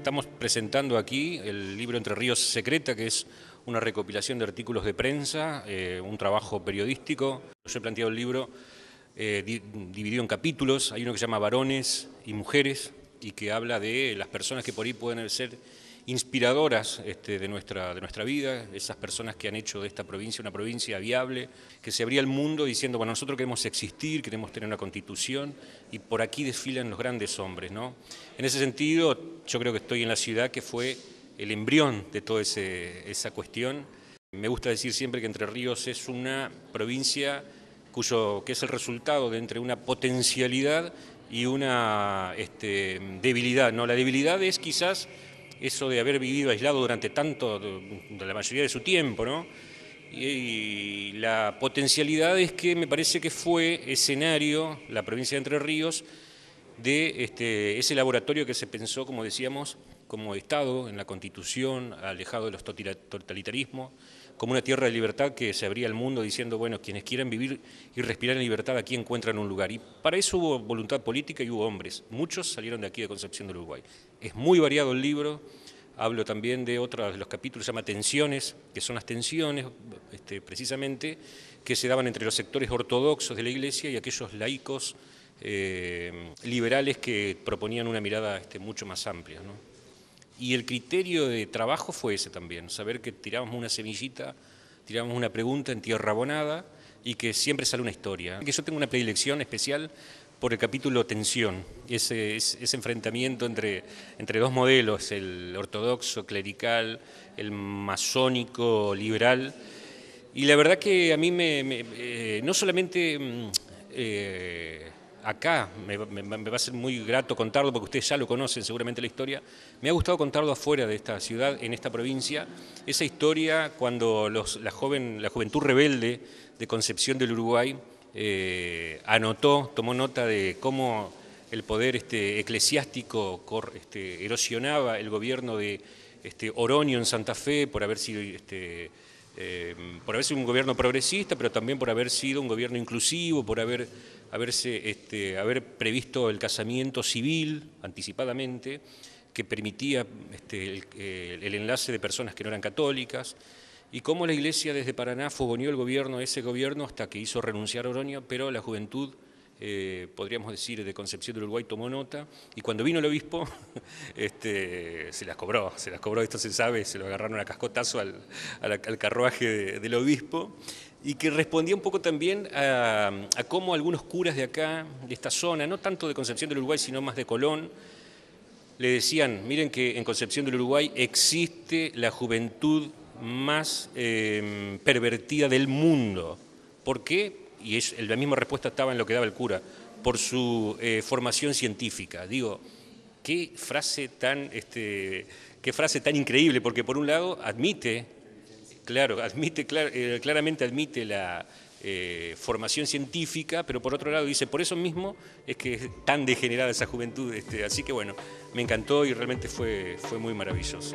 Estamos presentando aquí el libro Entre Ríos Secreta, que es una recopilación de artículos de prensa, eh, un trabajo periodístico. Yo he planteado el libro eh, dividido en capítulos. Hay uno que se llama Varones y Mujeres y que habla de las personas que por ahí pueden ser inspiradoras este, de, nuestra, de nuestra vida, esas personas que han hecho de esta provincia una provincia viable, que se abría el mundo diciendo, bueno, nosotros queremos existir, queremos tener una constitución y por aquí desfilan los grandes hombres. ¿no? En ese sentido, yo creo que estoy en la ciudad que fue el embrión de toda esa cuestión. Me gusta decir siempre que Entre Ríos es una provincia cuyo, que es el resultado de entre una potencialidad y una este, debilidad. ¿no? La debilidad es quizás eso de haber vivido aislado durante tanto, la mayoría de su tiempo, ¿no? Y la potencialidad es que me parece que fue escenario, la provincia de Entre Ríos, de este, ese laboratorio que se pensó, como decíamos, como Estado, en la Constitución, alejado de los totalitarismos, como una tierra de libertad que se abría al mundo diciendo, bueno, quienes quieran vivir y respirar en libertad aquí encuentran un lugar. Y para eso hubo voluntad política y hubo hombres. Muchos salieron de aquí de Concepción del Uruguay. Es muy variado el libro. Hablo también de otros de los capítulos, se llama Tensiones, que son las tensiones, este, precisamente, que se daban entre los sectores ortodoxos de la Iglesia y aquellos laicos eh, liberales que proponían una mirada este, mucho más amplia. ¿no? Y el criterio de trabajo fue ese también, saber que tirábamos una semillita, tirábamos una pregunta en tierra abonada y que siempre sale una historia. Que yo tengo una predilección especial por el capítulo Tensión, ese, ese enfrentamiento entre, entre dos modelos, el ortodoxo, clerical, el masónico, liberal. Y la verdad que a mí me, eh, no solamente mm, eh, acá, me, va a ser muy grato contarlo porque ustedes ya lo conocen seguramente la historia, me ha gustado contarlo afuera de esta ciudad, en esta provincia, esa historia cuando la, joven, la juventud rebelde de Concepción del Uruguay eh, anotó, tomó nota de cómo el poder este, eclesiástico este, erosionaba el gobierno de este, Oronio en Santa Fe por haber sido... Este, eh, por haber sido un gobierno progresista, pero también por haber sido un gobierno inclusivo, por haber, haberse, este, haber previsto el casamiento civil anticipadamente, que permitía este, eh, el, enlace de personas que no eran católicas, y cómo la Iglesia desde Paraná fogoneó el gobierno, ese gobierno, hasta que hizo renunciar a Oroño, pero la juventud eh, podríamos decir, de Concepción del Uruguay tomó nota, y cuando vino el obispo, este, se las cobró, se las cobró, esto se sabe, se lo agarraron a cascotazo al, carruaje del obispo, y que respondía un poco también a, cómo algunos curas de acá, de esta zona, no tanto de Concepción del Uruguay, sino más de Colón, le decían, miren que en Concepción del Uruguay existe la juventud más eh, pervertida del mundo. ¿Por qué? y la misma respuesta estaba en lo que daba el cura, por su eh, formación científica. Digo, qué frase tan, este, qué frase tan increíble, porque por un lado admite, claro, admite eh, claramente admite la eh, formación científica, pero por otro lado dice, por eso mismo es que es tan degenerada esa juventud. Este, así que bueno, me encantó y realmente fue muy maravilloso.